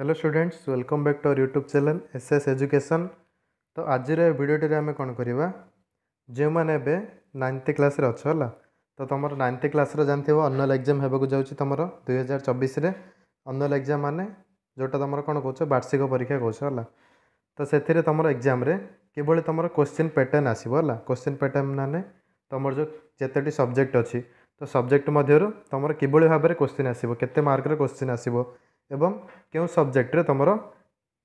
hello students welcome back to our YouTube channel S S education तो आज भिडियोटी आम कौन करवा जो मैंने नाइन्थ क्लास अच्छा तो तुम नाइन्थ क्लास जानथ अनुअल एक्जाम होगा तुम दुई हजार चबीस अनुअल एक्जाम मैंने जोटा तुम कौन कौ वार्षिक परीक्षा कौश है तो से तुम एक्जाम किभली तुम क्वेश्चन पैटर्न आसला क्वेश्चन पैटर्न मैंने तुम जो जिते सब्जेक्ट अच्छी तो सब्जेक्ट मध्य तुम कि भाव क्वेश्चन आसो के मार्क क्वेश्चन आसो ଏବଂ କେଉଁ ସବଜେକ୍ଟରେ ତୁମର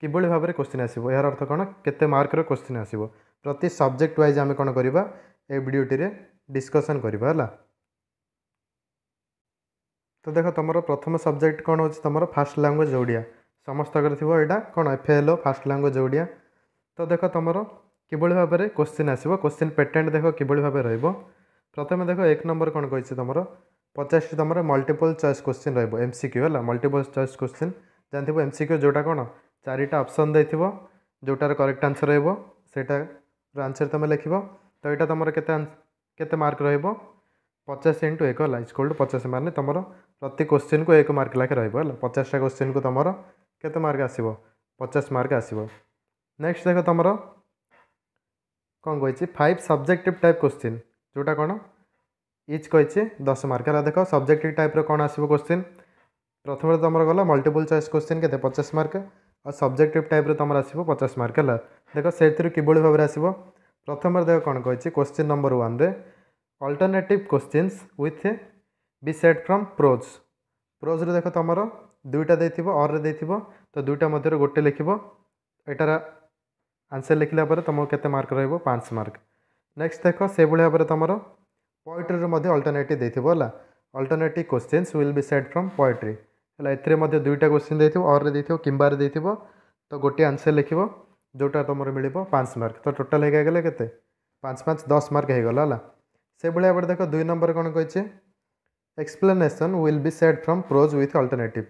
କିଭଳି ଭାବରେ କୋଶ୍ଚିନ୍ ଆସିବ ଏହାର ଅର୍ଥ କ'ଣ କେତେ ମାର୍କର କୋଶ୍ଚିନ୍ ଆସିବ ପ୍ରତି ସବଜେକ୍ଟ ୱାଇଜ୍ ଆମେ କ'ଣ କରିବା ଏ ଭିଡ଼ିଓଟିରେ ଡିସ୍କସନ୍ କରିବା ହେଲା ତ ଦେଖ ତୁମର ପ୍ରଥମ ସବଜେକ୍ଟ କ'ଣ ହେଉଛି ତୁମର ଫାଷ୍ଟ ଲାଙ୍ଗୁଏଜ୍ ଓଡ଼ିଆ ସମସ୍ତଙ୍କର ଥିବ ଏଇଟା କ'ଣ F L O first language Odia ତ ଦେଖ ତୁମର କିଭଳି ଭାବରେ କୋଶ୍ଚିନ୍ ଆସିବ କୋଶ୍ଚିନ୍ ପେଟେଣ୍ଟ ଦେଖ କିଭଳି ଭାବରେ ରହିବ ପ୍ରଥମେ ଦେଖ ଏକ ନମ୍ବର କ'ଣ କହିଛି ତୁମର ପଚାଶଟି ତୁମର ମଲ୍ଟିପଲ୍ ଚଏସ୍ କୋଶ୍ଚିନ୍ ରହିବ ଏମ୍ ସି କ୍ୟୁ ହେଲା ମଲ୍ଟିପଲ୍ ଚଏସ୍ କୋଶ୍ଚିନ୍ ଜାଣିଥିବ ଏମ୍ ସି କ୍ୟୁ ଯେଉଁଟା କ'ଣ ଚାରିଟା ଅପସନ୍ ଦେଇଥିବ ଯେଉଁଟାର କରେକ୍ଟ ଆନ୍ସର୍ ରହିବ ସେଇଟାର ଆନ୍ସର୍ ତୁମେ ଲେଖିବ ତ ଏଇଟା ତୁମର କେତେ କେତେ ମାର୍କ ରହିବ ପଚାଶ ଇଣ୍ଟୁ ଏକ ହେଲା ଇଜ୍କୋଲ୍ ଟୁ ପଚାଶ ମାନେ ତୁମର ପ୍ରତି କୋଶ୍ଚିନ୍କୁ ଏକ ମାର୍କ ଲେଖା ରହିବ ହେଲା ପଚାଶଟା କୋଶ୍ଚିନ୍କୁ ତୁମର କେତେ ମାର୍କ ଆସିବ ପଚାଶ ମାର୍କ ଆସିବ ନେକ୍ସଟ ଦେଖ ତୁମର କ'ଣ କହିଛି ଫାଇଭ୍ ସବଜେକ୍ଟିଭ୍ ଟାଇପ୍ କୋଶ୍ଚିନ୍ ଯେଉଁଟା କ'ଣ ଇଚ୍ କହିଛି ଦଶ ମାର୍କ ହେଲା ଦେଖ ସବଜେକ୍ଟ ଟାଇପ୍ର କ'ଣ ଆସିବ କୋଶ୍ଚିନ୍ ପ୍ରଥମରେ ତୁମର ଗଲା ମଲ୍ଟିପୁଲ୍ ଚଏସ୍ କୋଶ୍ଚିନ୍ କେତେ ପଚାଶ ମାର୍କ ଆଉ ସବଜେକ୍ଟିଭ୍ ଟାଇପ୍ର ତୁମର ଆସିବ ପଚାଶ ମାର୍କ ହେଲା ଦେଖ ସେଥିରୁ କିଭଳି ଭାବରେ ଆସିବ ପ୍ରଥମରେ ଦେଖ କ'ଣ କହିଛି କୋଶ୍ଚିନ୍ ନମ୍ବର ୱାନ୍ରେ alternative questions with be set from prose ପ୍ରୋଜ୍ରେ ଦେଖ ତୁମର ଦୁଇଟା ଦେଇଥିବ ଅର୍ରେ ଦେଇଥିବ ତ ଦୁଇଟା ମଧ୍ୟରୁ ଗୋଟେ ଲେଖିବ ଏଟାର ଆନ୍ସର୍ ଲେଖିଲା ପରେ ତୁମକୁ କେତେ ମାର୍କ ରହିବ ପାଞ୍ଚ ମାର୍କ ନେକ୍ସଟ ଦେଖ ସେଭଳି ଭାବରେ ତୁମର ପୋଏଟ୍ରିରେ ମଧ୍ୟ ଅଲ୍ଟରନେଟିଭ୍ ଦେଇଥିବ ହେଲା alternative questions will be set from poetry ହେଲା ଏଥିରେ ମଧ୍ୟ ଦୁଇଟା କୋଶ୍ଚିନ୍ ଦେଇଥିବ ଅର୍ରେ ଦେଇଥିବ କିମ୍ବାରେ ଦେଇଥିବ ତ ଗୋଟିଏ ଆନ୍ସର୍ ଲେଖିବ ଯେଉଁଟା ତୁମର ମିଳିବ ପାଞ୍ଚ ମାର୍କ ତ ଟୋଟାଲ୍ ହେଇଗଲେ କେତେ ପାଞ୍ଚ ପାଞ୍ଚ ଦଶ ମାର୍କ ହେଇଗଲା ହେଲା ସେଭଳିଆ ଭାବରେ ଦେଖ ଦୁଇ ନମ୍ବର କ'ଣ କହିଛି explanation will be set from prose with alternative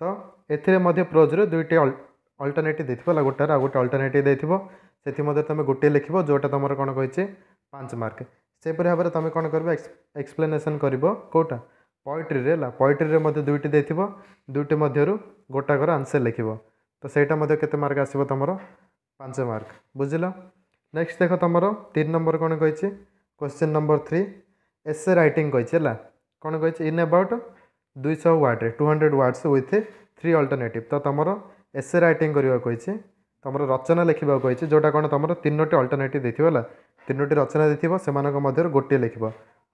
ତ ଏଥିରେ ମଧ୍ୟ ପ୍ରୋଜ୍ରେ ଦୁଇଟି ଅଲ୍ଟରନେଟିଭ୍ ଦେଇଥିବ ହେଲା ଗୋଟାରେ ଆଉ ଗୋଟେ ଅଲ୍ଟରନେଟିଭ୍ ଦେଇଥିବ ସେଥିମଧ୍ୟରେ ତୁମେ ଗୋଟିଏ ଲେଖିବ ଯେଉଁଟା ତୁମର କ'ଣ କହିଛି ପାଞ୍ଚ ମାର୍କ ସେହିପରି ଭାବରେ ତୁମେ କ'ଣ କରିବ ଏକ୍ସପ୍ଲେନେସନ୍ କରିବ କେଉଁଟା ପଏଟ୍ରିରେ ହେଲା ପଏଟ୍ରିରେ ମଧ୍ୟ ଦୁଇଟି ଦେଇଥିବ ଦୁଇଟି ମଧ୍ୟରୁ ଗୋଟାକର ଆନ୍ସର୍ ଲେଖିବ ତ ସେଇଟା ମଧ୍ୟ କେତେ ମାର୍କ ଆସିବ ତୁମର ପାଞ୍ଚ ମାର୍କ ବୁଝିଲ ନେକ୍ସଟ ଦେଖ ତୁମର ତିନି ନମ୍ବର କ'ଣ କହିଛି question number three essay writing କହିଛି ହେଲା କ'ଣ କହିଛି ଇନ୍ ଆବାଉଟ୍ ଦୁଇଶହ ୱାର୍ଡ଼ରେ two hundred words with three alternative ତ ତୁମର ଏସେ ରାଇଟିଂ କରିବାକୁ କହିଛି ତୁମର ରଚନା ଲେଖିବାକୁ କହିଛି ଯେଉଁଟା କ'ଣ ତୁମର ତିନୋଟି ଅଲ୍ଟରନେଟିଭ୍ ଦେଇଥିବ ହେଲା ତିନୋଟି ରଚନା ଦେଇଥିବ ସେମାନଙ୍କ ମଧ୍ୟରୁ ଗୋଟିଏ ଲେଖିବ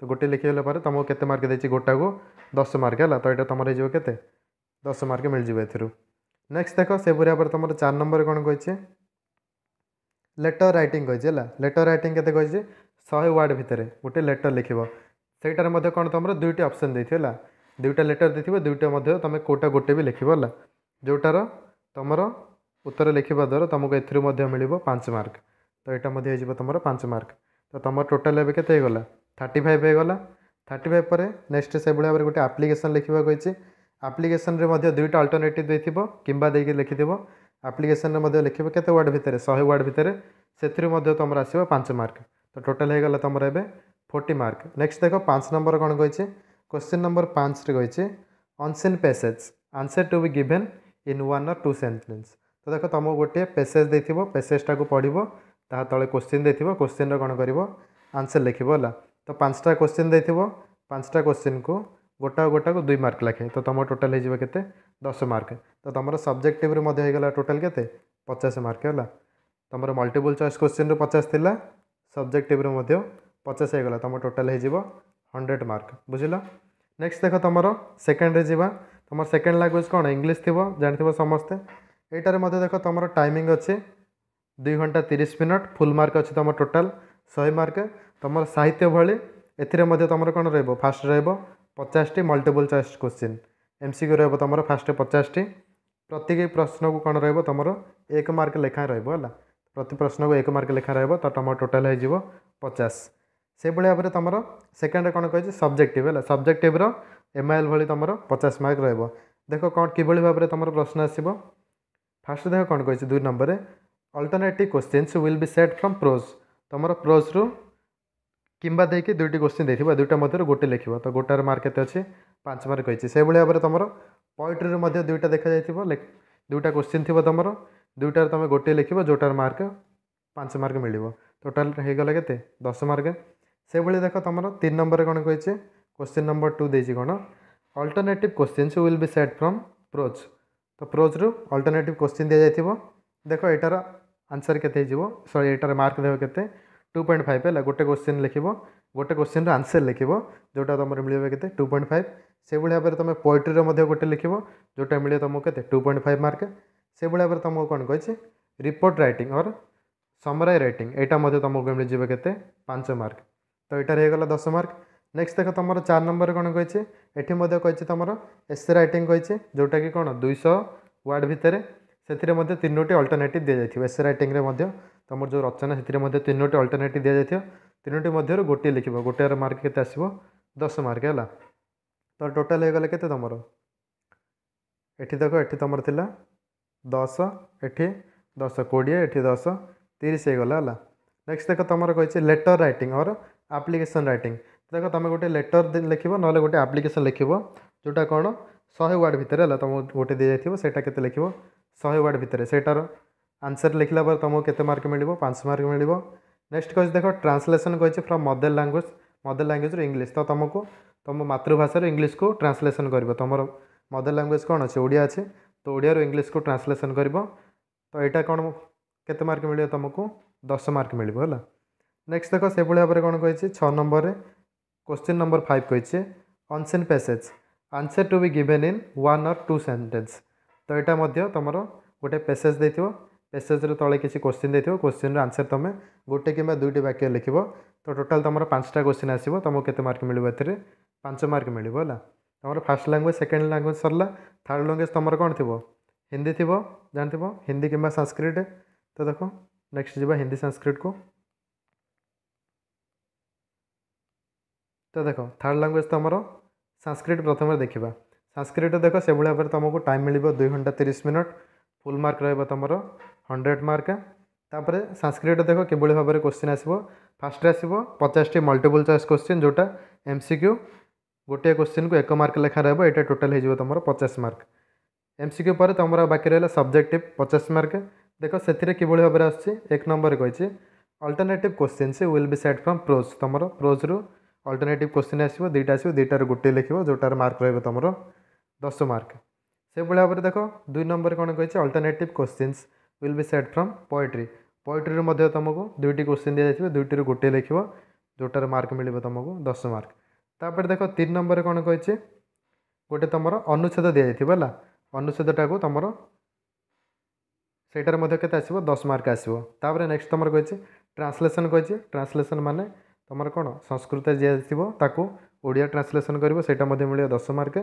ତ ଗୋଟିଏ ଲେଖିଗଲା ପରେ ତୁମକୁ କେତେ ମାର୍କ ଦେଇଛି ଗୋଟାକୁ ଦଶ ମାର୍କ ହେଲା ତ ଏଇଟା ତୁମର ହେଇଯିବ କେତେ ଦଶ ମାର୍କ ମିଳିଯିବ ଏଥିରୁ ନେକ୍ସଟ ଦେଖ ସେପରି ଭାବରେ ତୁମର ଚାରି ନମ୍ବର କ'ଣ କହିଛି ଲେଟର ରାଇଟିଂ କହିଛି ହେଲା ଲେଟର ରାଇଟିଂ କେତେ କହିଛି ଶହେ ୱାର୍ଡ଼ ଭିତରେ ଗୋଟେ ଲେଟର ଲେଖିବ ସେଇଟାରେ ମଧ୍ୟ କ'ଣ ତୁମର ଦୁଇଟି ଅପସନ୍ ଦେଇଥିବ ହେଲା ଦୁଇଟା ଲେଟର ଦେଇଥିବ ଦୁଇଟା ମଧ୍ୟ ତୁମେ କେଉଁଟା ଗୋଟେ ବି ଲେଖିବ ହେଲା ଯେଉଁଟାର ତୁମର ଉତ୍ତର ଲେଖିବା ଦ୍ୱାରା ତୁମକୁ ଏଥିରୁ ମଧ୍ୟ ମିଳିବ ପାଞ୍ଚ ମାର୍କ ତ ଏଇଟା ମଧ୍ୟ ହେଇଯିବ ତୁମର ପାଞ୍ଚ ମାର୍କ ତ ତୁମର ଟୋଟାଲ୍ ଏବେ କେତେ ହେଇଗଲା ଥାର୍ଟି ଫାଇଭ୍ ହେଇଗଲା ଥାର୍ଟି ଫାଇଭ୍ ପରେ ନେକ୍ସଟ୍ ସେଭଳି ଭାବରେ ଗୋଟେ ଆପ୍ଲିକେସନ୍ ଲେଖିବାକୁ କହିଛି ଆପ୍ଲିକେସନ୍ରେ ମଧ୍ୟ ଦୁଇଟା ଅଲ୍ଟରନେଟିଭ୍ ଦେଇଥିବ କିମ୍ବା ଦେଇକି ଲେଖିଥିବ ଆପ୍ଲିକେସନ୍ରେ ମଧ୍ୟ ଲେଖିବ କେତେ ୱାର୍ଡ଼ ଭିତରେ ଶହେ ୱାର୍ଡ଼ ଭିତରେ ସେଥିରୁ ମଧ୍ୟ ତୁମର ଆସିବ ପାଞ୍ଚ ମାର୍କ ତ ଟୋଟାଲ୍ ହେଇଗଲା ତୁମର ଏବେ ଫୋର୍ଟି ମାର୍କ ନେକ୍ସଟ୍ ଦେଖ ପାଞ୍ଚ ନମ୍ବର କ'ଣ କହିଛି କ୍ୱେଶ୍ଚିନ୍ ନମ୍ବର ପାଞ୍ଚରେ କହିଛି unseen passage answer to be given in one or two sentence ତ ଦେଖ ତୁମକୁ ଗୋଟିଏ ପେସେଜ୍ ଦେଇଥିବ ପେସେଜ୍ଟାକୁ ପଢ଼ିବ তাহা তলে কোয়েশ্চেন দেতিবা কোয়েশ্চেনৰ কোণ কৰিবো আনসার লিখিবলা তো পাঁচটা কোয়েশ্চেন দেতিবা পাঁচটা কোয়েশ্চেন কো গটা গটা কো 2 মার্ক লাগে তো তমৰ টটেল হ'ই যাব কতে 10 মার্ক তো তমৰ সাবজেক্টিভৰ মধ্য হৈ গ'ল টটেল কতে 50 মার্ক হেলা তমৰ মাল্টিপল চয়েছ কোয়েশ্চেনৰ 50 থিলা সাবজেক্টিভৰ মধ্য 50 হৈ গ'ল তমৰ টটেল হ'ই জিবো 100 মার্ক বুজিলা নেক্সট দেখো তমৰ সেকেন্ড ৰ জিবা তমৰ সেকেন্ড ল্যাঙ্গুৱেজ কোন ইংলিছ থিবো জানতিবা সমস্ত এটৰৰ মধ্য দেখো তমৰ টাইমিং আছে ଦୁଇ ଘଣ୍ଟା ତିରିଶ ମିନିଟ୍ ଫୁଲ୍ ମାର୍କ ଅଛି ତୁମର ଟୋଟାଲ୍ ଶହେ ମାର୍କ ତୁମର ସାହିତ୍ୟ ଭଳି ଏଥିରେ ମଧ୍ୟ ତୁମର କ'ଣ ରହିବ ଫାଷ୍ଟ ରହିବ ପଚାଶଟି multiple choice question M C Q ରହିବ ତୁମର ଫାଷ୍ଟ ପଚାଶଟି ପ୍ରତି ପ୍ରଶ୍ନକୁ କ'ଣ ରହିବ ତୁମର ଏକ ମାର୍କ ଲେଖାଏଁ ରହିବ ହେଲା ପ୍ରତି ପ୍ରଶ୍ନକୁ ଏକ ମାର୍କ ଲେଖା ରହିବ ତ ତୁମର ଟୋଟାଲ୍ ହେଇଯିବ ପଚାଶ ସେଭଳି ଭାବରେ ତୁମର ସେକେଣ୍ଡରେ କ'ଣ କହିଛି ସବଜେକ୍ଟିଭ୍ ହେଲା ସବଜେକ୍ଟିଭ୍ର ଏମ୍ ଆଇ ଏଲ୍ ଭଳି ତୁମର ପଚାଶ ମାର୍କ ରହିବ ଦେଖ କ'ଣ କିଭଳି ଭାବରେ ତୁମର ପ୍ରଶ୍ନ ଆସିବ ଫାଷ୍ଟ ଦେଖ କ'ଣ କହିଛି ଦୁଇ ନମ୍ବରରେ alternative questions will be set from prose ତୁମର ପ୍ରୋଜ୍ରୁ କିମ୍ବା ଦେଇକି ଦୁଇଟି କୋଶ୍ଚିନ୍ ଦେଇଥିବ ଦୁଇଟା ମଧ୍ୟରୁ ଗୋଟେ ଲେଖିବ ତ ଗୋଟାର ମାର୍କ କେତେ ଅଛି ପାଞ୍ଚ ମାର୍କ ରହିଛି ସେଭଳି ଭାବରେ ତୁମର ପୋଏଟ୍ରିରୁ ମଧ୍ୟ ଦୁଇଟା ଦେଖାଯାଇଥିବ ଦୁଇଟା କୋଶ୍ଚିନ୍ ଥିବ ତୁମର ଦୁଇଟାରେ ତୁମେ ଗୋଟିଏ ଲେଖିବ ଯେଉଁଟାର ମାର୍କ ପାଞ୍ଚ ମାର୍କ ମିଳିବ ଟୋଟାଲ୍ ହେଇଗଲା କେତେ ଦଶ ମାର୍କ ସେଭଳି ଦେଖ ତୁମର ତିନି ନମ୍ବରରେ କ'ଣ କହିଛି କୋଶ୍ଚିନ୍ ନମ୍ବର ଟୁ ଦେଇଛି କ'ଣ alternative questions will be set from prose ତ ପ୍ରୋଜ୍ରୁ ଅଲ୍ଟରନେଟିଭ୍ କୋଶ୍ଚିନ୍ ଦିଆଯାଇଥିବ ଦେଖ ଏଟାର ଆନ୍ସର୍ କେତେ ହେଇଯିବ ସରି ଏଇଟାରେ ମାର୍କ ଦେବ କେତେ ଟୁ ପଏଣ୍ଟ ଫାଇଭ୍ ହେଲା ଗୋଟେ କ୍ୱେଶ୍ଚିନ୍ ଲେଖିବ ଗୋଟେ କ୍ୱେଶ୍ଚିନ୍ର ଆନ୍ସର୍ ଲେଖିବ ଯେଉଁଟା ତୁମର ମିଳିବ କେତେ ଟୁ ପଏଣ୍ଟ ଫାଇଭ୍ ସେଭଳି ଭାବରେ ତୁମେ ପୋଏଟ୍ରିର ମଧ୍ୟ ଗୋଟେ ଲେଖିବ ଯେଉଁଟା ମିଳିବ ତୁମକୁ କେତେ ଟୁ ପଏଣ୍ଟ ଫାଇଭ୍ ମାର୍କ ସେଭଳି ଭାବରେ ତୁମକୁ କ'ଣ କହିଛି report writing or summary writing ଏଇଟା ମଧ୍ୟ ତୁମକୁ ମିଳିଯିବ କେତେ ପାଞ୍ଚ ମାର୍କ ତ ଏଇଟାରେ ହେଇଗଲା ଦଶ ମାର୍କ ନେକ୍ସଟ ଦେଖ ତୁମର ଚାରି ନମ୍ବରରେ କ'ଣ କହିଛି ଏଠି ମଧ୍ୟ କହିଛି ତୁମର ଏସ୍ଏ ରାଇଟିଂ କହିଛି ଯେଉଁଟାକି କ'ଣ ଦୁଇଶହ ୱାର୍ଡ଼ ଭିତରେ सेनोटी अल्टरनेट दि जाइए एस रईटिंग में तुम जो रचना सेनोटी अल्टरनेट दि जाइए तीनोट मधर गोटे लिख गोटे मार्क के दस मार्क है तो टोटाल होगा के तुम एटी देख ये तुम ता दस एटी दस कोड़े ये दस तीस होगा नेक्स्ट देख तुम कही लेटर रईटिंग और आप्लिकेसन रईटिंग देख तुम गोटे लेटर लिख ना गोटे आप्लिकेसन लिखो जोटा कौन शहे वार्ड भितर तुम गोटे दी जाइए सहीटा के ଶହେ ୱାର୍ଡ଼ ଭିତରେ ସେଇଟାର ଆନ୍ସର୍ ଲେଖିଲା ପରେ ତୁମକୁ କେତେ ମାର୍କ ମିଳିବ ପାଞ୍ଚ ମାର୍କ ମିଳିବ ନେକ୍ସଟ୍ କହିଛି ଦେଖ ଟ୍ରାନ୍ସଲେସନ୍ କହିଛି ଫ୍ରମ୍ ମଦର ଲାଙ୍ଗୁଏଜ୍ ମଦର ଲାଙ୍ଗୁଏଜ୍ରୁ ଇଂଲିଶ ତ ତୁମକୁ ତୁମ ମାତୃଭାଷାରୁ ଇଂଲିଶକୁ ଟ୍ରାନ୍ସଲେସନ୍ କରିବ ତୁମର ମଦର ଲାଙ୍ଗୁଏଜ୍ କ'ଣ ଅଛି ଓଡ଼ିଆ ଅଛି ତ ଓଡ଼ିଆରୁ ଇଂଲିଶକୁ ଟ୍ରାନ୍ସଲେସନ୍ କରିବ ତ ଏଇଟା କ'ଣ କେତେ ମାର୍କ ମିଳିବ ତୁମକୁ ଦଶ ମାର୍କ ମିଳିବ ହେଲା ନେକ୍ସଟ୍ ଦେଖ ସେଭଳି ଭାବରେ କ'ଣ କହିଛି ଛଅ ନମ୍ବରରେ କୋଶ୍ଚିନ୍ ନମ୍ବର ଫାଇଭ୍ କହିଛି unseen passage answer to be given in one or two sentence ତ ଏଇଟା ମଧ୍ୟ ତୁମର ଗୋଟେ ପେସେଜ୍ ଦେଇଥିବ ପେସେଜ୍ରେ ତଳେ କିଛି କୋଶ୍ଚିନ୍ ଦେଇଥିବ କୋଶ୍ଚିନ୍ର ଆନ୍ସର୍ ତୁମେ ଗୋଟେ କିମ୍ବା ଦୁଇଟି ବାକ୍ୟରେ ଲେଖିବ ତ ଟୋଟାଲ୍ ତୁମର ପାଞ୍ଚଟା କୋଶ୍ଚିନ୍ ଆସିବ ତୁମକୁ କେତେ ମାର୍କ ମିଳିବ ଏଥିରେ ପାଞ୍ଚ ମାର୍କ ମିଳିବ ହେଲା ତୁମର ଫାର୍ଷ୍ଟ ଲାଙ୍ଗୁଏଜ୍ ସେକେଣ୍ଡ ଲାଙ୍ଗୁଏଜ୍ ସରିଲା ଥାର୍ଡ଼ ଲାଙ୍ଗୁଏଜ୍ ତୁମର କ'ଣ ଥିବ ହିନ୍ଦୀ ଥିବ ଜାଣିଥିବ ହିନ୍ଦୀ କିମ୍ବା ସାଂସ୍କ୍ରିଟ୍ ତ ଦେଖ ନେକ୍ସଟ ଯିବା ହିନ୍ଦୀ ସାଂସ୍କ୍ରିଟ୍କୁ ତ ଦେଖ ଥାର୍ଡ଼ ଲାଙ୍ଗୁଏଜ୍ ତୁମର ସାଂସ୍କ୍ରିଟ୍ ପ୍ରଥମେ ଦେଖିବା ସାଂସ୍କ୍ରିଟ ଦେଖ ସେଭଳି ଭାବରେ ତୁମକୁ ଟାଇମ୍ ମିଳିବ ଦୁଇ ଘଣ୍ଟା ତିରିଶ ମିନିଟ୍ ଫୁଲ୍ ମାର୍କ ରହିବ ତୁମର ହଣ୍ଡ୍ରେଡ଼ ମାର୍କ ତାପରେ ସାଂସ୍କ୍ରିଟ ଦେଖ କିଭଳି ଭାବରେ କୋଶ୍ଚିନ୍ ଆସିବ ଫାଷ୍ଟରେ ଆସିବ ପଚାଶଟି ମଲ୍ଟିପୁଲ୍ ଚଏସ୍ କୋଶ୍ଚିନ୍ ଯେଉଁଟା ଏମ୍ ସି କ୍ୟୁ ଗୋଟିଏ କୋଶ୍ଚିନ୍କୁ ଏକ ମାର୍କ ଲେଖା ରହିବ ଏଇଟା ଟୋଟାଲ୍ ହେଇଯିବ ତୁମର ପଚାଶ ମାର୍କ ଏମ୍ ସି କ୍ୟୁ ପରେ ତୁମର ବାକି ରହିଲା ସବଜେକ୍ଟିଭ୍ ପଚାଶ ମାର୍କ ଦେଖ ସେଥିରେ କିଭଳି ଭାବରେ ଆସୁଛି ଏକ ନମ୍ବରରେ କହିଛି alternative questions will be set from prose ତୁମର ପ୍ରୋଜ୍ରୁ ଅଲ୍ଟରନେଟିଭ୍ କୋଶ୍ଚିନ୍ ଆସିବ ଦୁଇଟା ଆସିବ ଦୁଇଟାରୁ ଗୋଟିଏ ଲେଖିବ ଯେଉଁଟାର ମାର୍କ ରହିବ ତୁମର দশ মার্ক সেভাবে ভাবে দেখ দুই নম্বর কোণ কে alternative questions will be set from poetry poetry মধ্যে তুমକୁ দুইটি কোশ্চিন দিয়ে যাইবে দুইটির গোটে লিখব ଯେଉଁଟାରେ ମାର୍କ ମିଳିବ ତୁମକୁ ଦଶ ମାର୍କ ତାପରେ ଦେଖ ତିନି ନମ୍ବରରେ କ'ଣ କହିଛି ଗୋଟେ ତୁମର ଅନୁଚ୍ଛେଦ ଦିଆଯାଇଥିବ ହେଲା ଅନୁଚ୍ଛେଦଟାକୁ ତୁମର ସେଇଟାରେ ମଧ୍ୟ କେତେ ଆସିବ ଦଶ ମାର୍କ ଆସିବ ତାପରେ ନେକ୍ସଟ ତୁମର କହିଛି ଟ୍ରାନ୍ସଲେସନ୍ କହିଛି ଟ୍ରାନ୍ସଲେସନ୍ ମାନେ ତୁମର କ'ଣ ସଂସ୍କୃତ ଦିଆଯାଇଥିବ ତାକୁ ଓଡ଼ିଆ ଟ୍ରାନ୍ସଲେସନ୍ କରିବ ସେଇଟା ମଧ୍ୟ ମିଳିବ ଦଶ ମାର୍କ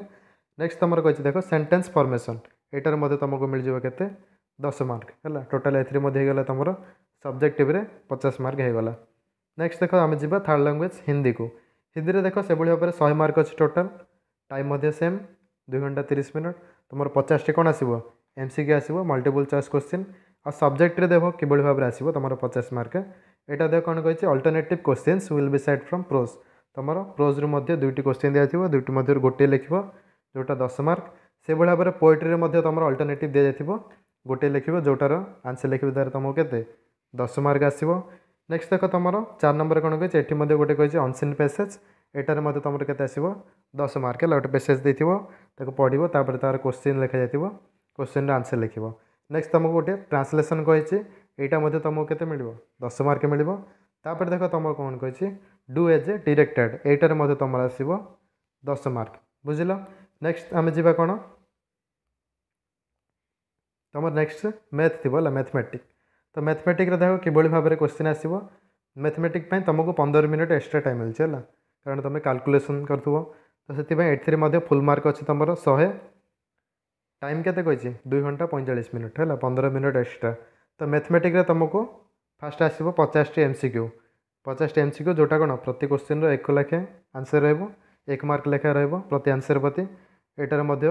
ନେକ୍ସଟ ତୁମର କହିଛି ଦେଖ ସେଣ୍ଟେନ୍ସ ଫର୍ମେସନ୍ ଏଇଟାରେ ମଧ୍ୟ ତୁମକୁ ମିଳିଯିବ କେତେ ଦଶ ମାର୍କ ହେଲା ଟୋଟାଲ୍ ଏଥିରେ ମଧ୍ୟ ହେଇଗଲା ତୁମର ସବଜେକ୍ଟିଭ୍ରେ ପଚାଶ ମାର୍କ ହେଇଗଲା ନେକ୍ସଟ ଦେଖ ଆମେ ଯିବା ଥାର୍ଡ଼ ଲାଙ୍ଗୁଏଜ୍ ହିନ୍ଦୀକୁ ହିନ୍ଦୀରେ ଦେଖ ସେଭଳି ଭାବରେ ଶହେ ମାର୍କ ଅଛି ଟୋଟାଲ୍ ଟାଇମ୍ ମଧ୍ୟ ସେମ୍ ଦୁଇ ଘଣ୍ଟା ତିରିଶ ମିନିଟ୍ ତୁମର ପଚାଶଟି କ'ଣ ଆସିବ ଏମ୍ ସି କି ଆସିବ ମଲ୍ଟିପୁଲ୍ ଚଏସ୍ କୋଶ୍ଚିନ୍ ଆଉ ସବଜେକ୍ଟରେ ଦେବ କିଭଳି ଭାବରେ ଆସିବ ତୁମର ପଚାଶ ମାର୍କ ଏଇଟା ଦେହ କ'ଣ କହିଛି alternative questions will be set from prose ତୁମର ପ୍ରୋଜ୍ରୁ ମଧ୍ୟ ଦୁଇଟି କୋଶ୍ଚିନ୍ ଦିଆଯିବ ଦୁଇଟି ମଧ୍ୟରୁ ଗୋଟିଏ ଲେଖିବ ଯେଉଁଟା ଦଶ ମାର୍କ ସେଭଳି ଭାବରେ ପୋଏଟ୍ରିରେ ମଧ୍ୟ ତୁମର ଅଲ୍ଟରନେଟିଭ୍ ଦିଆଯାଇଥିବ ଗୋଟିଏ ଲେଖିବ ଯେଉଁଟାର ଆନ୍ସର୍ ଲେଖିବା ଦ୍ୱାରା ତୁମକୁ କେତେ ଦଶ ମାର୍କ ଆସିବ ନେକ୍ସଟ ଦେଖ ତୁମର ଚାରି ନମ୍ବର କ'ଣ କହିଛି ଏଠି ମଧ୍ୟ ଗୋଟେ କହିଛି ଅନସିନ୍ ପେସେଜ୍ ଏଟାରେ ମଧ୍ୟ ତୁମର କେତେ ଆସିବ ଦଶ ମାର୍କ ହେଲା ଗୋଟେ ପେସେଜ୍ ଦେଇଥିବ ତାକୁ ପଢ଼ିବ ତାପରେ ତା'ର କୋଶ୍ଚିନ୍ ଲେଖାଯାଇଥିବ କୋଶ୍ଚିନ୍ର ଆନ୍ସର୍ ଲେଖିବ ନେକ୍ସଟ ତୁମକୁ ଗୋଟେ ଟ୍ରାନ୍ସଲେସନ୍ କହିଛି ଏଇଟା ମଧ୍ୟ ତୁମକୁ କେତେ ମିଳିବ ଦଶ ମାର୍କ ମିଳିବ ତାପରେ ଦେଖ ତୁମର କ'ଣ କହିଛି ଡୁ ଏଜ୍ ଏ ଡିରେକ୍ଟେଡ଼୍ ଏଇଟାରେ ମଧ୍ୟ ତୁମର ଆସିବ ଦଶ ମାର୍କ ବୁଝିଲ ନେକ୍ସଟ ଆମେ ଯିବା କ'ଣ ତୁମର ନେକ୍ସଟ ମ୍ୟାଥ୍ ଥିବ ହେଲା ମ୍ୟାଥମେଟିକ୍ ତ ମ୍ୟାଥମେଟିକ୍ରେ ଦେଖ କିଭଳି ଭାବରେ କୋଶ୍ଚିନ୍ ଆସିବ ମ୍ୟାଥମେଟିକ୍ ପାଇଁ ତୁମକୁ ପନ୍ଦର ମିନିଟ୍ ଏକ୍ସଟ୍ରା ଟାଇମ୍ ମିଳୁଛି ହେଲା କାରଣ ତୁମେ କାଲକୁଲେସନ୍ କରୁଥିବ ତ ସେଥିପାଇଁ ଏଥିରେ ମଧ୍ୟ ଫୁଲ୍ ମାର୍କ ଅଛି ତୁମର ଶହେ ଟାଇମ୍ କେତେ କହିଛି ଦୁଇ ଘଣ୍ଟା ପଇଁଚାଳିଶ ମିନିଟ୍ ହେଲା ପନ୍ଦର ମିନିଟ୍ ଏକ୍ସଟ୍ରା ତ ମ୍ୟାଥମେଟିକ୍ରେ ତୁମକୁ ଫାଷ୍ଟ ଆସିବ ପଚାଶଟି ଏମ୍ ସି କ୍ୟୁ ପଚାଶଟି ଏମ୍ ସି କ୍ୟୁ ଯେଉଁଟା କ'ଣ ପ୍ରତି କୋଶ୍ଚିନ୍ର ଏକ ଲେଖାଏଁ ଆନ୍ସର୍ ରହିବ ଏକ ମାର୍କ ଲେଖାଏଁ ରହିବ ପ୍ରତି ଆନ୍ସର୍ ପ୍ରତି ଏଇଟାରେ ମଧ୍ୟ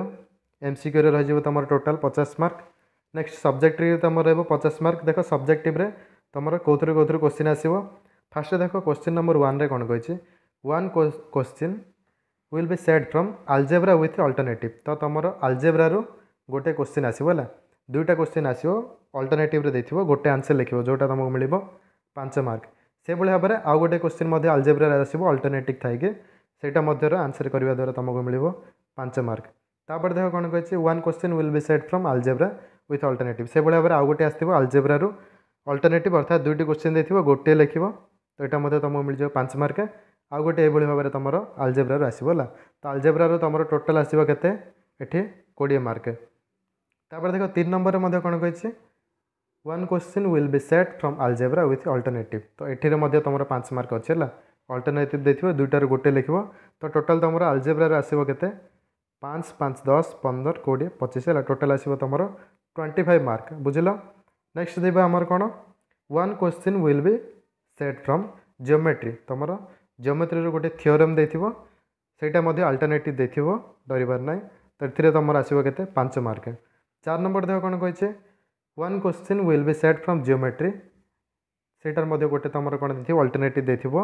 ଏମ୍ସିକ୍ୟୁରେ ରହିଯିବ ତୁମର ଟୋଟାଲ୍ ପଚାଶ ମାର୍କ ନେକ୍ସଟ ସବଜେକ୍ଟରେ ତୁମର ରହିବ ପଚାଶ ମାର୍କ ଦେଖ ସବଜେକ୍ଟିଭରେ ତୁମର କେଉଁଥିରୁ କେଉଁଥିରୁ କୋଶ୍ଚିନ୍ ଆସିବ ଫାଷ୍ଟ ଦେଖ କୋଶ୍ଚିନ୍ ନମ୍ବର ୱାନ୍ରେ କ'ଣ କହିଛି one question will be set from algebra with alternative ତ ତୁମର ଆଲଜେବ୍ରାରୁ ଗୋଟେ କୋଶ୍ଚିନ୍ ଆସିବ ହେଲା ଦୁଇଟା କୋଶ୍ଚିନ୍ ଆସିବ ଅଲ୍ଟରନେଟିଭ୍ରେ ଦେଇଥିବ ଗୋଟେ ଆନ୍ସର୍ ଲେଖିବ ଯେଉଁଟା ତୁମକୁ ମିଳିବ ପାଞ୍ଚ ମାର୍କ ସେଭଳି ଭାବରେ ଆଉ ଗୋଟେ କୋଶ୍ଚିନ୍ ମଧ୍ୟ ଆଲଜେବ୍ରାରେ ଆସିବ ଅଲ୍ଟରନେଟିଭ୍ ଥାଇକି ସେଇଟା ମଧ୍ୟର ଆନ୍ସର୍ କରିବା ଦ୍ୱାରା ତୁମକୁ ମିଳିବ ପାଞ୍ଚ ମାର୍କ ତାପରେ ଦେଖ କ'ଣ କହିଛି one question will be set from algebra with alternative ସେଭଳି ଭାବରେ ଆଉ ଗୋଟେ ଆସିଥିବ ଆଲଜେବ୍ରାରୁ ଅଲ୍ଟରନେଟିଭ୍ ଅର୍ଥାৎ ଦୁଇଟି କୋଶ୍ଚିନ୍ ଦେଇଥିବ ଗୋଟିଏ ଲେଖିବ ତ ଏଇଟା ମଧ୍ୟ ତୁମକୁ ମିଳିଯିବ ପାଞ୍ଚ ମାର୍କ ଆଉ ଗୋଟେ ଏଭଳି ଭାବରେ ତୁମର ଆଲଜେବ୍ରାରୁ ଆସିବ ହେଲା ତ ଆଲଜେବ୍ରାରୁ ତୁମର ଟୋଟାଲ୍ ଆସିବ କେତେ ଏଠି କୋଡ଼ିଏ ମାର୍କ ତାପରେ ଦେଖ ତିନି ନମ୍ବରରେ ମଧ୍ୟ କ'ଣ କହିଛି one question will be set from algebra with alternative ତ ଏଠିରେ ମଧ୍ୟ ତୁମର ପାଞ୍ଚ ମାର୍କ ଅଛି ହେଲା ଅଲ୍ଟରନେଟିଭ୍ ଦେଇଥିବ ଦୁଇଟାରୁ ଗୋଟେ ଲେଖିବ ତ ଟୋଟାଲ୍ ତୁମର ଆଲଜେବ୍ରାରୁ ଆସିବ କେତେ ପାଞ୍ଚ ପାଞ୍ଚ ଦଶ ପନ୍ଦର କୋଡ଼ିଏ ପଚିଶ ହେଲା ଟୋଟାଲ୍ ଆସିବ ତୁମର ଟ୍ୱେଣ୍ଟି ଫାଇଭ୍ ମାର୍କ ବୁଝିଲ ନେକ୍ସଟ ଦେବା ଆମର କ'ଣ one question will be set from geometry ତୁମର ଜିଓମେଟ୍ରିର ଗୋଟେ ଥିଓରେମ୍ ଦେଇଥିବ ସେଇଟା ମଧ୍ୟ ଆଲ୍ଟରନେଟିଭ୍ ଦେଇଥିବ ଡରିବାର ନାହିଁ ତ ଏଥିରେ ତୁମର ଆସିବ କେତେ ପାଞ୍ଚ ମାର୍କ ଚାରି ନମ୍ବର ଦେହ କ'ଣ କହିଛେ one question will be set from geometry ସେଇଟାର ମଧ୍ୟ ଗୋଟେ ତୁମର କ'ଣ ଦେଇଥିବ ଅଲ୍ଟରନେଟିଭ୍ ଦେଇଥିବ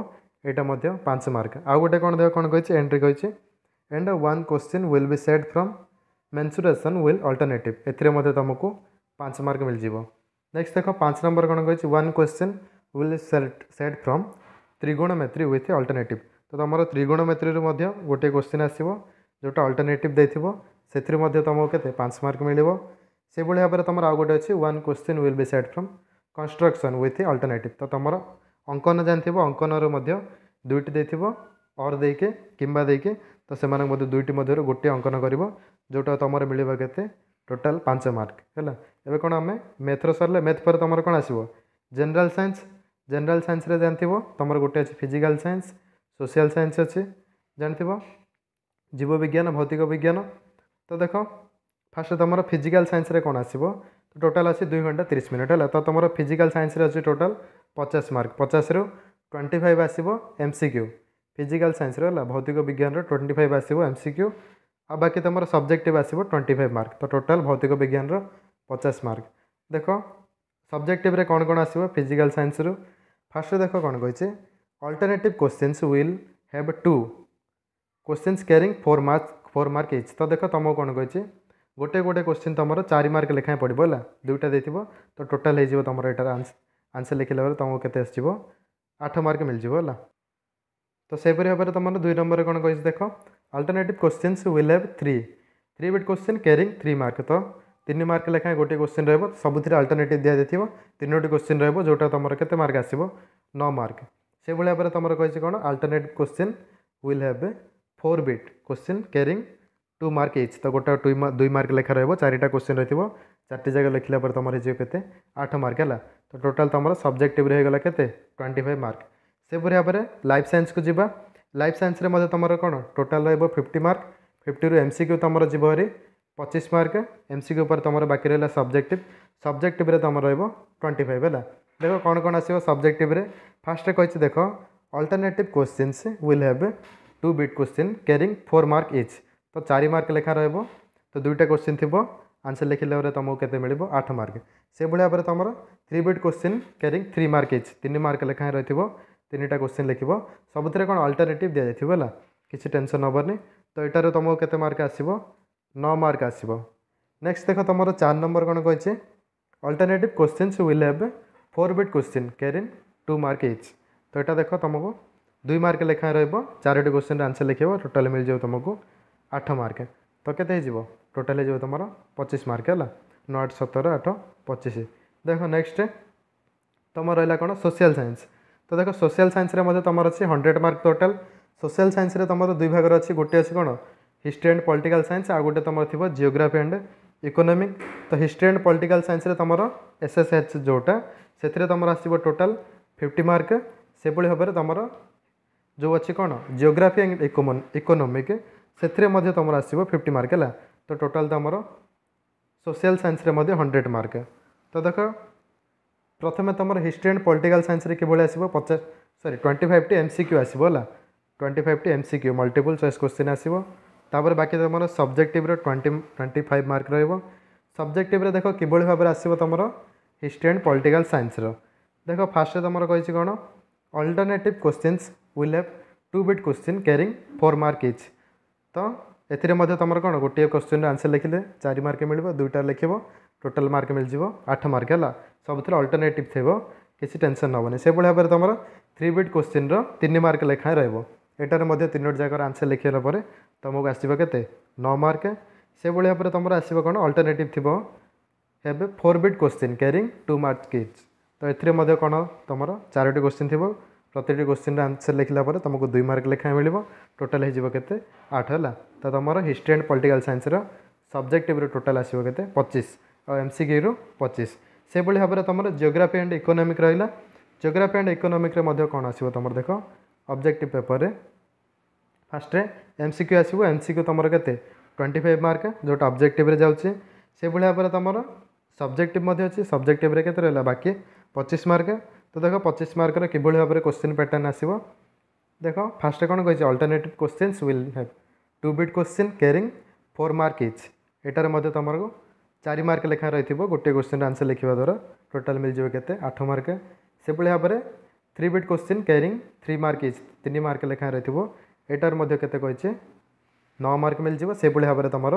ଏଇଟା ମଧ୍ୟ ପାଞ୍ଚ ମାର୍କ ଆଉ ଗୋଟେ କ'ଣ ଦେହ କ'ଣ କହିଛି ଏଣ୍ଟ୍ରି କହିଛି and one question will be set from mensuration will alternative ए तुमको पाँच मार्क मिल जाव नेक्स्ट देख पांच नंबर कौन कहे one question will set set from trigonometry with alternative तो तुम त्रिगुण रू गोटे क्वेश्चन आसो जोटा अल्टरनेटिव देते पाँच मार्क मिल से भाव में तुम आउ गए अच्छी one question will be set from construction with alternative तो तुम अंकन जान थ अंकन रुट दे और देके कि देके ତ ସେମାନଙ୍କ ମଧ୍ୟରୁ ଦୁଇଟି ମଧ୍ୟରୁ ଗୋଟିଏ ଅଙ୍କନ କରିବ ଯେଉଁଟା ତୁମର ମିଳିବ କେତେ ଟୋଟାଲ୍ ପାଞ୍ଚ ମାର୍କ ହେଲା ଏବେ କ'ଣ ଆମେ ମେଥ୍ର ସରିଲେ ମେଥ୍ ପରେ ତୁମର କ'ଣ ଆସିବ ଜେନେରାଲ୍ ସାଇନ୍ସ ଜେନେରାଲ୍ ସାଇନ୍ସରେ ଜାଣିଥିବ ତୁମର ଗୋଟେ ଅଛି ଫିଜିକାଲ୍ ସାଇନ୍ସ ସୋସିଆଲ୍ ସାଇନ୍ସ ଅଛି ଜାଣିଥିବ ଜୀବବିଜ୍ଞାନ ଭୌତିକ ବିଜ୍ଞାନ ତ ଦେଖ ଫାର୍ଷ୍ଟ ତୁମର ଫିଜିକାଲ୍ ସାଇନ୍ସରେ କ'ଣ ଆସିବ ତ ଟୋଟାଲ୍ ଅଛି ଦୁଇ ଘଣ୍ଟା ତିରିଶ ମିନିଟ୍ ହେଲା ତ ତୁମର ଫିଜିକାଲ୍ ସାଇନ୍ସରେ ଅଛି ଟୋଟାଲ୍ ପଚାଶ ମାର୍କ ପଚାଶରୁ ଟ୍ୱେଣ୍ଟି ଫାଇଭ୍ ଆସିବ M C Q physical science भौतिक विज्ञान ट्वेंटी फाइव आसो एम सिक्यू आ बाकी तुम सब्जेक्ट आसो ट्वेंटी फाइव मार्क तो टोटाल भौतिक विज्ञान रचास मार्क देख सब्जेक्टिव कौन कौन आस फिजिकाल सैन्स रु फास्ट देख कौन कही alternate question will have two question carrying four marks four mark each तो देख तुमको कौन कही गोटे गोटे क्वेश्चन तुम चार मार्क लिखाएं पड़ो है दुईटा दे थो तो टोटाल होमर यार आंसर लिखला तुमको केस आठ मार्क मिल जाव है তো সেইপরি ভাবে তোমার দুই নম্বরে কোণ কইছে দেখ alternative questions will have three three bit question carrying three mark তো তিন মার্ক লেখায় গোটি কোশ্চিন রহব সবুথে অল্টারনেটিভ দিয়া যাই তিনোটি কোশ্চিন রহব যেটা তোমার কেতে মার্ক আসব ন মার্ক সেইভাবে ভাবে তোমার কইছে কোণ alternative question will have four bit question carrying two mark each তো গোটা টু দুই মার্ক লেখা রহব চারিটা কোশ্চিন রহব চারটি জায়গা লিখিলা পরে তোমার হয়ে কেতে আট মার্ক হল তো টোটাল তোমার সবজেক্টিভ হয়ে গেল কেতে টোয়েন্টি ফাইভ মার্ক ସେପରି ଭାବରେ ଲାଇଫ୍ ସାଇନ୍ସକୁ ଯିବା ଲାଇଫ୍ ସାଇନ୍ସରେ ମଧ୍ୟ ତୁମର କ'ଣ ଟୋଟାଲ୍ ରହିବ ଫିଫ୍ଟି ମାର୍କ ଫିଫ୍ଟିରୁ ଏମ୍ ସି କ୍ୟୁ ତୁମର ଯିବ ହେରି ପଚିଶ ମାର୍କ ଏମ୍ ସି କ୍ୟୁ ଉପରେ ତୁମର ବାକି ରହିଲା ସବଜେକ୍ଟିଭ୍ ସବଜେକ୍ଟିଭ୍ରେ ତୁମର ରହିବ ଟ୍ୱେଣ୍ଟି ଫାଇଭ୍ ହେଲା ଦେଖ କ'ଣ କ'ଣ ଆସିବ ସବଜେକ୍ଟିଭ୍ରେ ଫାର୍ଷ୍ଟରେ କହିଛି ଦେଖ alternative questions will have two bit question carrying four mark each ତ ଚାରି ମାର୍କ ଲେଖା ରହିବ ତ ଦୁଇଟା କୋଶ୍ଚିନ୍ ଥିବ ଆନ୍ସର୍ ଲେଖିଲା ପରେ ତୁମକୁ କେତେ ମିଳିବ ଆଠ ମାର୍କ ସେଭଳି ଭାବରେ ତୁମର three bit question carrying three mark each ତିନି ମାର୍କ ଲେଖାଏଁ ରହିଥିବ ତିନିଟା କୋଶ୍ଚିନ୍ ଲେଖିବ ସବୁଥିରେ କ'ଣ ଅଲ୍ଟରନେଟିଭ୍ ଦିଆଯାଇଥିବ ହେଲା କିଛି ଟେନସନ୍ ହେବନି ତ ଏଟାରୁ ତୁମକୁ କେତେ ମାର୍କ ଆସିବ ନଅ ମାର୍କ ଆସିବ ନେକ୍ସଟ ଦେଖ ତୁମର ଚାରି ନମ୍ବର କ'ଣ କହିଛି alternative questions will have four bit question carrying two mark each ତ ଏଇଟା ଦେଖ ତୁମକୁ ଦୁଇ ମାର୍କ ଲେଖାଏଁ ରହିବ ଚାରୋଟି କୋଶ୍ଚିନ୍ର ଆନ୍ସର୍ ଲେଖିବ ଟୋଟାଲ୍ ମିଳିଯିବ ତୁମକୁ ଆଠ ମାର୍କ ତ କେତେ ହେଇଯିବ ଟୋଟାଲ୍ ହେଇଯିବ ତୁମର ପଚିଶ ମାର୍କ ହେଲା ନଅ ଆଠ ସତର ଆଠ ପଚିଶ ଦେଖ ନେକ୍ସଟ ତୁମର ରହିଲା କ'ଣ ସୋସିଆଲ୍ ସାଇନ୍ସ ତ ଦେଖ ସୋସିଆଲ ସାଇନ୍ସରେ ମଧ୍ୟ ତୁମର ଅଛି ହଣ୍ଡ୍ରେଡ଼ ମାର୍କ ଟୋଟାଲ ସୋସିଆଲ ସାଇନ୍ସରେ ତୁମର ଦୁଇ ଭାଗର ଅଛି ଗୋଟେ ଅଛି କ'ଣ ହିଷ୍ଟ୍ରି ଆଣ୍ଡ ପଲିଟିକାଲ ସାଇନ୍ସ ଆଉ ଗୋଟେ ତୁମର ଥିବ ଜିଓଗ୍ରାଫି ଆଣ୍ଡ ଇକୋନୋମିକ୍ ତ ହିଷ୍ଟ୍ରି ଆଣ୍ଡ ପଲିଟିକାଲ ସାଇନ୍ସରେ ତୁମର ଏସ୍ ଏସ୍ ଏଚ୍ ଯେଉଁଟା ସେଥିରେ ତୁମର ଆସିବ ଟୋଟାଲ ଫିଫ୍ଟି ମାର୍କ ସେଭଳି ଭାବରେ ତୁମର ଯେଉଁ ଅଛି କ'ଣ ଜିଓଗ୍ରାଫି ଆଣ୍ଡ ଇକୋନୋମିକ୍ ସେଥିରେ ମଧ୍ୟ ତୁମର ଆସିବ ଫିଫ୍ଟି ମାର୍କ ହେଲା ତ ଟୋଟାଲ ତୁମର ସୋସିଆଲ ସାଇନ୍ସରେ ମଧ୍ୟ ହଣ୍ଡ୍ରେଡ଼ ମାର୍କ ତ ଦେଖ প্রথমে তোমার হিস্ট্রি আন্ড পলিটিকাল সাইন্সরে কিভাবে আসবে পচাশ সরি টোয়েন্টি ফাইভটি এম সিক্যু আসব হল টোয়েন্টি ফাইভটি M C Q multiple choice question আসব তাপরে বাকি তোমার সবজেক্টিভ্র টোয়েন্টি টোয়েন্টি ফাইভ মার্ক রহব সবজেক্টিভ্রে দেখ কিভাবে ভাবে আসব তোমার হিস্ট্রি আন্ড পলিটিকাল সাইন্সর দেখ ফার্স্টে তোমার কী কোণ alternative questions will have two bit question carrying four mark each ତ ଏଥିରେ ମଧ୍ୟ ତୁମର କ'ଣ ଗୋଟିଏ କୋଶ୍ଚିନ୍ର ଆନ୍ସର୍ ଲେଖିଲେ ଚାରି ମାର୍କ ମିଳିବ ଦୁଇଟା ଲେଖିବ ଟୋଟାଲ୍ ମାର୍କ ମିଳିଯିବ ଆଠ ମାର୍କ ହେଲା ସବୁଥିରେ ଅଲ୍ଟରନେଟିଭ୍ ଥିବ କିଛି ଟେନସନ୍ ହେବନି ସେଭଳି ଭାବରେ ତୁମର ଥ୍ରୀ ବିଟ୍ କୋଶ୍ଚିନ୍ର ତିନି ମାର୍କ ଲେଖାଏଁ ରହିବ ଏଠାରେ ମଧ୍ୟ ତିନୋଟି ଯାକର ଆନ୍ସର୍ ଲେଖିଲା ପରେ ତୁମକୁ ଆସିବ କେତେ ନଅ ମାର୍କ ସେଭଳି ଭାବରେ ତୁମର ଆସିବ କ'ଣ ଅଲ୍ଟରନେଟିଭ୍ ଥିବ ଏବେ four bit question carrying two mark କିଟ୍ସ ତ ଏଥିରେ ମଧ୍ୟ କ'ଣ ତୁମର ଚାରୋଟି କୋଶ୍ଚିନ୍ ଥିବ ପ୍ରତିଟି କୋଶ୍ଚିନ୍ର ଆନ୍ସର୍ ଲେଖିଲା ପରେ ତୁମକୁ ଦୁଇ ମାର୍କ ଲେଖାଏଁ ମିଳିବ ଟୋଟାଲ୍ ହେଇଯିବ କେତେ ଆଠ ହେଲା ତ ତୁମର ହିଷ୍ଟ୍ରି ଆଣ୍ଡ ପଲିଟିକାଲ୍ ସାଇନ୍ସର ସବଜେକ୍ଟିଭ୍ର ଟୋଟାଲ୍ ଆସିବ କେତେ ପଚିଶ एमसीक्यू पचिश ସେଭଳି ଭାବରେ ତୁମର ଜିଓଗ୍ରାଫି ଆଣ୍ଡ ଇକୋନୋମିକ୍ ରହିଲା ଜିଓଗ୍ରାଫି ଆଣ୍ଡ ଇକୋନୋମିକ୍ରେ ମଧ୍ୟ କ'ଣ ଆସିବ ତୁମର ଦେଖ ଅବଜେକ୍ଟିଭ୍ ପେପର୍ରେ ଫାର୍ଷ୍ଟରେ ଏମ୍ ସି କ୍ୟୁ ଆସିବ ଏମ୍ ସି କ୍ୟୁ ତୁମର କେତେ ଟ୍ୱେଣ୍ଟି ଫାଇଭ୍ ମାର୍କ ଯେଉଁଟା ଅବଜେକ୍ଟିଭ୍ରେ ଯାଉଛି ସେଭଳି ଭାବରେ ତୁମର ସବଜେକ୍ଟିଭ୍ ମଧ୍ୟ ଅଛି ସବଜେକ୍ଟିଭ୍ରେ କେତେ ରହିଲା ବାକି ପଚିଶ ମାର୍କ ତ ଦେଖ ପଚିଶ ମାର୍କର କିଭଳି ଭାବରେ କୋଶ୍ଚିନ୍ ପ୍ୟାଟର୍ନ ଆସିବ ଦେଖ ଫାର୍ଷ୍ଟରେ କ'ଣ କହିଛି alternative questions will have two bit question carrying four mark each ଏଠାରେ ମଧ୍ୟ ତୁମର चार मार्क लेखा रही थी गोटे क्वेश्चन आंसर लिखा द्वारा टोटाल जाए के आठ मार्क से भाई भाव three bit question carrying three mark each तीन मार्क लेखा रही थी एटार के नौ मार्क मिल जाव से भाव में तुम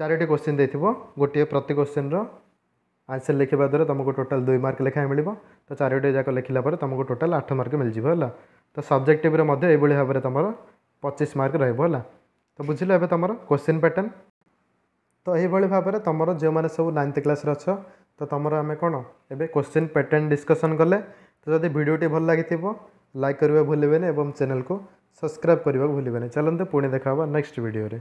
चार क्वेश्चन दे थो गोटे प्रति क्वेश्चन रनसर लिखा द्वारा तुमको टोटाल दुई मार्क लेखाएं मिल तो चारोटी जाक लिखला तुमको टोटाल आठ मार्क मिल जाए तो सब्जेक्टिव भाव में तुम पचिश मार्क रहा तो बुझे एवं तुम क्वेश्चन पैटर्न ତ ଏହିଭଳି ଭାବରେ ତୁମର ଯେଉଁମାନେ ସବୁ ନାଇନ୍ଥ କ୍ଲାସ୍ରେ ଅଛ ତ ତୁମର ଆମେ କ'ଣ ଏବେ କୋଶ୍ଚିନ୍ ପ୍ୟାଟର୍ନ ଡିସ୍କସନ୍ କଲେ ତ ଯଦି ଭିଡ଼ିଓଟି ଭଲ ଲାଗିଥିବ ଲାଇକ୍ କରିବାକୁ ଭୁଲିବେନି ଏବଂ ଚ୍ୟାନେଲ୍କୁ ସବସ୍କ୍ରାଇବ୍ କରିବାକୁ ଭୁଲିବେନି ଚାଲନ୍ତୁ ପୁଣି ଦେଖା ହେବ ନେକ୍ସଟ ଭିଡ଼ିଓରେ